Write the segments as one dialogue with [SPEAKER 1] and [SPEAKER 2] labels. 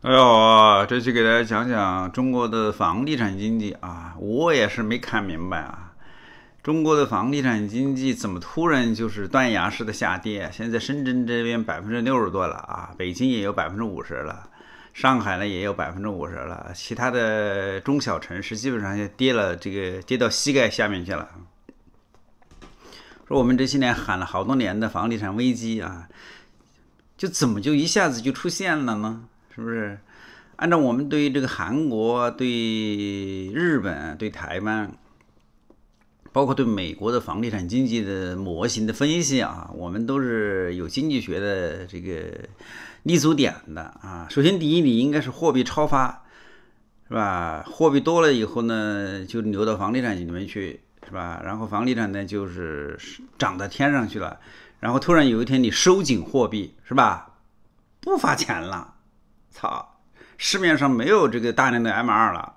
[SPEAKER 1] 大家好，这期给大家讲讲中国的房地产经济啊，我也是没看明白啊，中国的房地产经济怎么突然就是断崖式的下跌？现在深圳这边百分之六十多了啊，北京也有百分之五十了，上海呢也有百分之五十了，其他的中小城市基本上就跌了，这个跌到膝盖下面去了。说我们这些年喊了好多年的房地产危机啊，就怎么就一下子就出现了呢？是不是？按照我们对这个韩国、对日本、对台湾，包括对美国的房地产经济的模型的分析啊，我们都是有经济学的这个立足点的啊。首先，第一，你应该是货币超发，是吧？货币多了以后呢，就流到房地产里面去，是吧？然后房地产呢，就是涨到天上去了。然后突然有一天你收紧货币，是吧？不发钱了。操，市面上没有这个大量的 M 二了，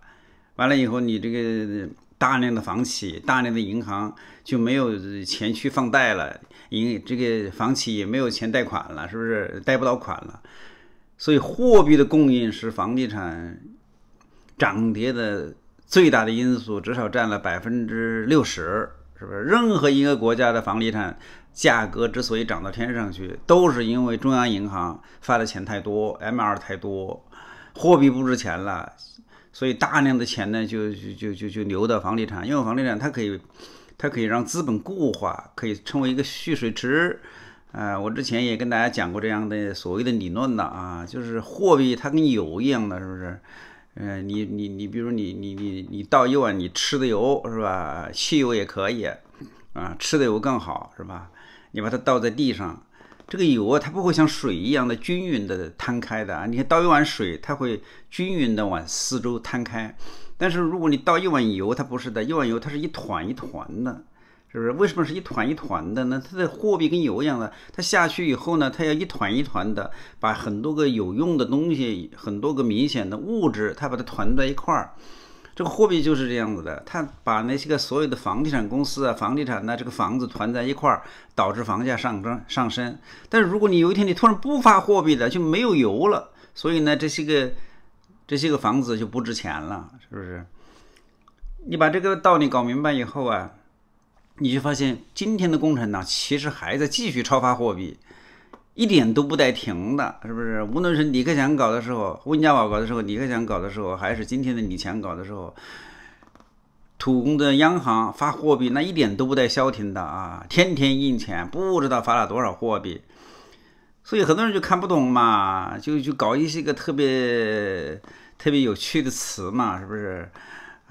[SPEAKER 1] 完了以后，你这个大量的房企、大量的银行就没有钱去放贷了，因这个房企也没有钱贷款了，是不是贷不到款了？所以货币的供应是房地产涨跌的最大的因素，至少占了百分之六十。是不是任何一个国家的房地产价格之所以涨到天上去，都是因为中央银行发的钱太多，M2 太多，货币不值钱了，所以大量的钱呢就就就就流到房地产，因为房地产它可以它可以让资本固化，可以成为一个蓄水池。啊，我之前也跟大家讲过这样的所谓的理论了啊，就是货币它跟油一样的是不是？嗯，你你你，比如你你你你倒一碗，你吃的油是吧？汽油也可以，啊，吃的油更好是吧？你把它倒在地上，这个油啊，它不会像水一样的均匀的摊开的啊。你看倒一碗水，它会均匀的往四周摊开，但是如果你倒一碗油，它不是的，一碗油它是一团一团的。是不是为什么是一团一团的呢？它的货币跟油一样的，它下去以后呢，它要一团一团的把很多个有用的东西，很多个明显的物质，它把它团在一块儿。这个货币就是这样子的，它把那些个所有的房地产公司啊、房地产呢，这个房子团在一块儿，导致房价上升上升。但是如果你有一天你突然不发货币了，就没有油了，所以呢，这些个这些个房子就不值钱了，是不是？你把这个道理搞明白以后啊。你就发现今天的共产党其实还在继续超发货币，一点都不带停的，是不是？无论是李克强搞的时候、温家宝搞的时候、李克强搞的时候，还是今天的李强搞的时候，土工的央行发货币那一点都不带消停的啊，天天印钱，不知道发了多少货币，所以很多人就看不懂嘛，就就搞一些个特别特别有趣的词嘛，是不是？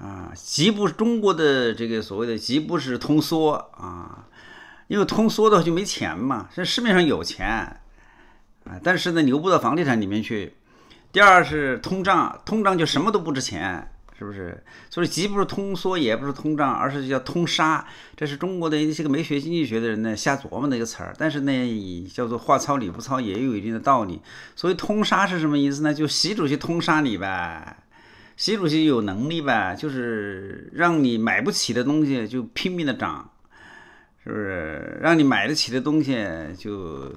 [SPEAKER 1] 啊，极不中国的这个所谓的极不是通缩啊，因为通缩的话就没钱嘛，现在市面上有钱啊，但是呢流不到房地产里面去。第二是通胀，通胀就什么都不值钱，是不是？所以既不是通缩，也不是通胀，而是叫通杀。这是中国的一些个没学经济学的人呢瞎琢磨的一个词儿。但是呢，叫做话糙理不糙，也有一定的道理。所以通杀是什么意思呢？就习主席通杀你呗。习主席有能力吧，就是让你买不起的东西就拼命的涨，是不是？让你买得起的东西就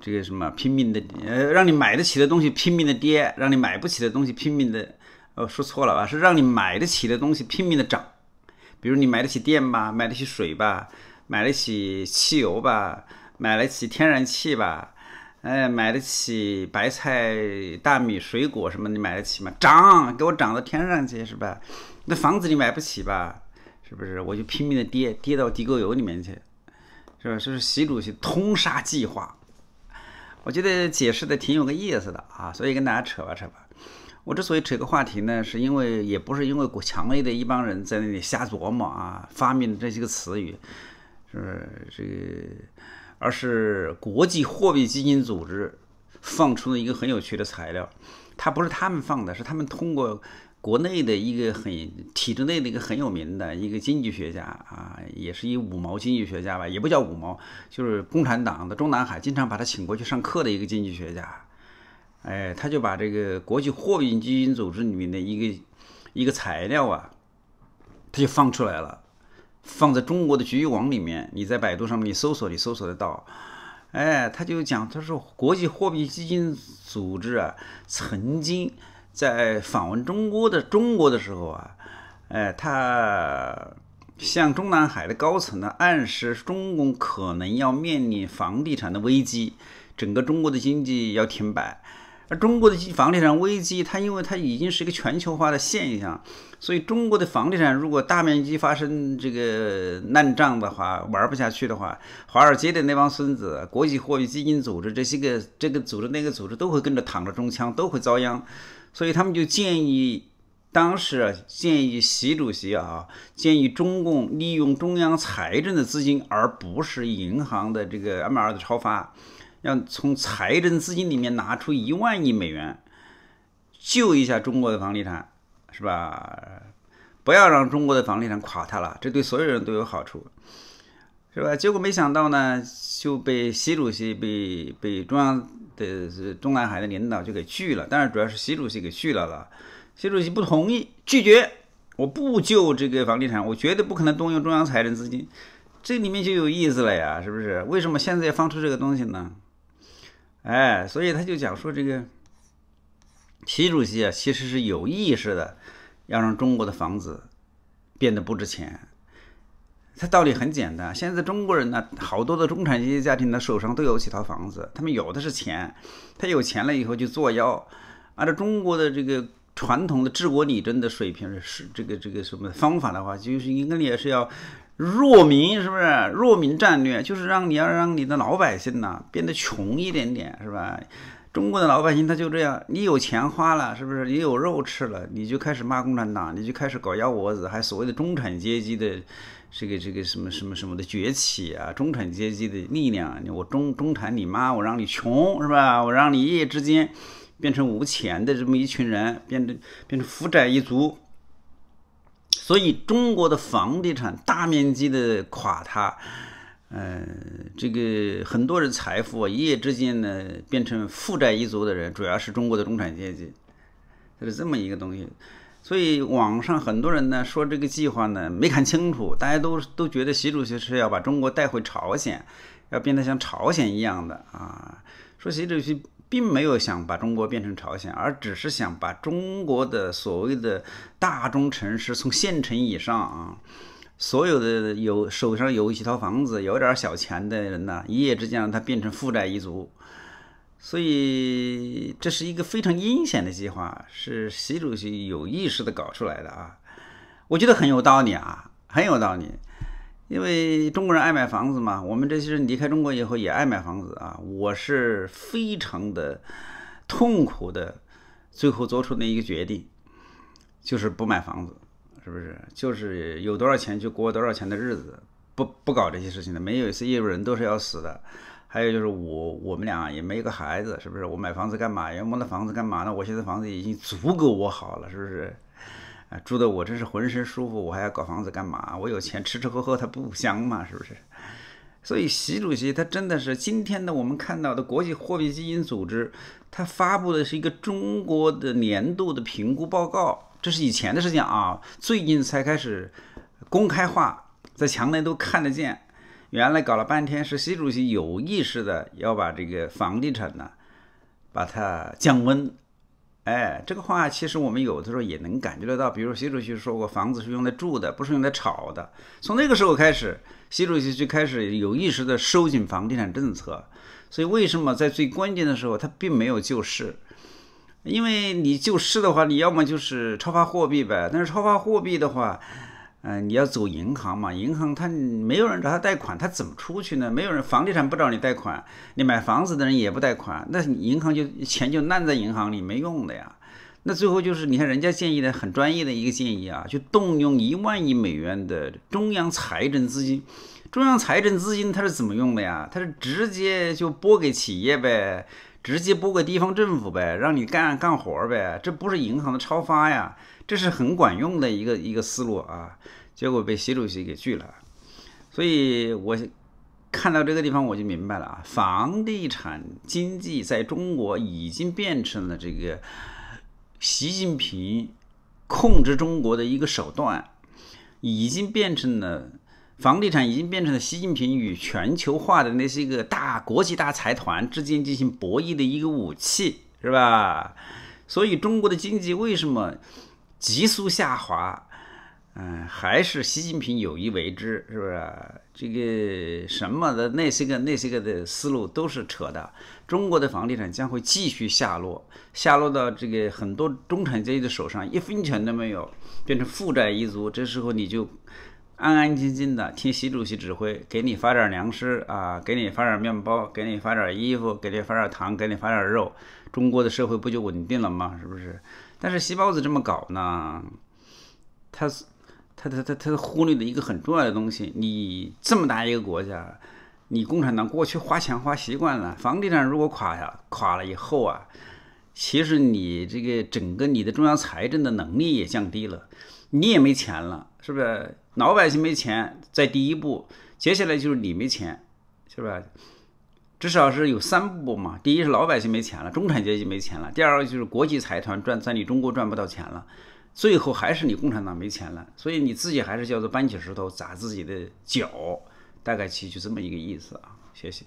[SPEAKER 1] 这个什么拼命的，呃，让你买得起的东西拼命的跌，让你买不起的东西拼命的，哦，说错了吧，是让你买得起的东西拼命的涨。比如你买得起电吧，买得起水吧，买得起汽油吧，买得起天然气吧。哎，买得起白菜、大米、水果什么？你买得起吗？涨，给我涨到天上去，是吧？那房子你买不起吧？是不是？我就拼命的跌，跌到地沟油里面去，是吧？这是习主席通杀计划，我觉得解释的挺有个意思的啊，所以跟大家扯吧扯吧。我之所以扯个话题呢，是因为也不是因为国强烈的一帮人在那里瞎琢磨啊，发明的这些个词语，是不是这个？而是国际货币基金组织放出了一个很有趣的材料，它不是他们放的，是他们通过国内的一个很体制内的一个很有名的一个经济学家啊，也是一五毛经济学家吧，也不叫五毛，就是共产党的中南海经常把他请过去上课的一个经济学家，哎，他就把这个国际货币基金组织里面的一个一个材料啊，他就放出来了。放在中国的局域网里面，你在百度上面你搜索，你搜索得到。哎，他就讲，他说国际货币基金组织啊，曾经在访问中国的中国的时候啊，哎，他向中南海的高层呢暗示，中共可能要面临房地产的危机，整个中国的经济要停摆。而中国的房地产危机，它因为它已经是一个全球化的现象，所以中国的房地产如果大面积发生这个烂账的话，玩不下去的话，华尔街的那帮孙子、国际货币基金组织这些个这个组织那个组织都会跟着躺着中枪，都会遭殃。所以他们就建议当时啊，建议习主席啊，建议中共利用中央财政的资金，而不是银行的这个 M 二的超发。要从财政资金里面拿出一万亿美元，救一下中国的房地产，是吧？不要让中国的房地产垮塌了，这对所有人都有好处，是吧？结果没想到呢，就被习主席被被中央的中南海的领导就给拒了。但是主要是习主席给拒了了，习主席不同意，拒绝，我不救这个房地产，我绝对不可能动用中央财政资金。这里面就有意思了呀，是不是？为什么现在放出这个东西呢？哎，所以他就讲说这个，习主席啊，其实是有意识的，要让中国的房子变得不值钱。他道理很简单，现在中国人呢，好多的中产阶级家庭呢，手上都有几套房子，他们有的是钱，他有钱了以后就作妖。按照中国的这个传统的治国理政的水平是这个这个什么方法的话，就是应该也是要。弱民是不是弱民战略？就是让你要让你的老百姓呐变得穷一点点，是吧？中国的老百姓他就这样，你有钱花了，是不是？你有肉吃了，你就开始骂共产党，你就开始搞幺蛾子，还所谓的中产阶级的这个这个什么什么什么的崛起啊，中产阶级的力量，我中中产你妈，我让你穷是吧？我让你一夜之间变成无钱的这么一群人，变成变成负债一族。所以中国的房地产大面积的垮塌，呃，这个很多人财富一夜之间呢变成负债一族的人，主要是中国的中产阶级，就是这么一个东西。所以网上很多人呢说这个计划呢没看清楚，大家都都觉得习主席是要把中国带回朝鲜，要变得像朝鲜一样的啊，说习主席。并没有想把中国变成朝鲜，而只是想把中国的所谓的大中城市从县城以上啊，所有的有手上有几套房子、有点小钱的人呢，一夜之间让他变成负债一族。所以这是一个非常阴险的计划，是习主席有意识的搞出来的啊。我觉得很有道理啊，很有道理。因为中国人爱买房子嘛，我们这些人离开中国以后也爱买房子啊。我是非常的痛苦的，最后做出那一个决定，就是不买房子，是不是？就是有多少钱就过多少钱的日子，不不搞这些事情的。没有一些业务人都是要死的。还有就是我我们俩也没个孩子，是不是？我买房子干嘛？要我的房子干嘛呢？我现在房子已经足够我好了，是不是？住的我真是浑身舒服，我还要搞房子干嘛？我有钱吃吃喝喝，它不香吗？是不是？所以习主席他真的是今天的我们看到的国际货币基金组织，他发布的是一个中国的年度的评估报告，这是以前的事情啊，最近才开始公开化，在墙内都看得见。原来搞了半天是习主席有意识的要把这个房地产呢，把它降温。哎，这个话其实我们有的时候也能感觉得到，比如习主席说过，房子是用来住的，不是用来炒的。从那个时候开始，习主席就开始有意识的收紧房地产政策。所以为什么在最关键的时候他并没有救市？因为你救市的话，你要么就是超发货币呗，但是超发货币的话。嗯，你要走银行嘛？银行他没有人找他贷款，他怎么出去呢？没有人，房地产不找你贷款，你买房子的人也不贷款，那银行就钱就烂在银行里没用的呀。那最后就是，你看人家建议的很专业的一个建议啊，就动用一万亿美元的中央财政资金，中央财政资金它是怎么用的呀？它是直接就拨给企业呗。直接拨给地方政府呗，让你干干活呗，这不是银行的超发呀，这是很管用的一个一个思路啊。结果被习主席给拒了，所以我看到这个地方我就明白了啊，房地产经济在中国已经变成了这个习近平控制中国的一个手段，已经变成了。房地产已经变成了习近平与全球化的那些个大国际大财团之间进行博弈的一个武器，是吧？所以中国的经济为什么急速下滑？嗯，还是习近平有意为之，是不是？这个什么的那些个那些个的思路都是扯的。中国的房地产将会继续下落，下落到这个很多中产阶级的手上，一分钱都没有，变成负债一族。这时候你就。安安静静的听习主席指挥，给你发点粮食啊，给你发点面包，给你发点衣服，给你发点糖，给你发点肉，中国的社会不就稳定了吗？是不是？但是习包子这么搞呢，他，他，他，他，他忽略了一个很重要的东西：你这么大一个国家，你共产党过去花钱花习惯了，房地产如果垮下垮了以后啊，其实你这个整个你的中央财政的能力也降低了，你也没钱了，是不是？老百姓没钱，在第一步，接下来就是你没钱，是吧？至少是有三步嘛。第一是老百姓没钱了，中产阶级没钱了；第二个就是国际财团赚在你中国赚不到钱了，最后还是你共产党没钱了。所以你自己还是叫做搬起石头砸自己的脚，大概其实就这么一个意思啊。谢谢。